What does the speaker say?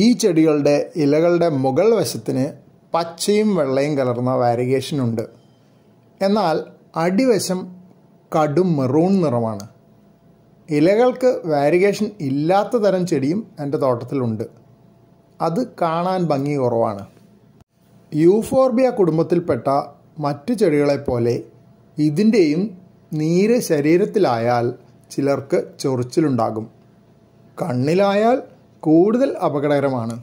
ഈ ചെടികളുടെ ഇലകളുടെ മുകൾ വശത്തിന് പച്ചയും വെള്ളയും കലർന്ന വാരിഗേഷൻ ഉണ്ട് എന്നാൽ അടിവശം കടും മെറൂൺ നിറമാണ് ഇലകൾക്ക് വാരിഗേഷൻ ഇല്ലാത്ത തരം ചെടിയും എൻ്റെ തോട്ടത്തിലുണ്ട് അത് കാണാൻ ഭംഗി കുറവാണ് യൂഫോർബിയ കുടുംബത്തിൽപ്പെട്ട മറ്റു ചെടികളെപ്പോലെ ഇതിൻ്റെയും നീര് ശരീരത്തിലായാൽ ചിലർക്ക് ചൊറിച്ചിലുണ്ടാകും കണ്ണിലായാൽ കൂടുതൽ അപകടകരമാണ്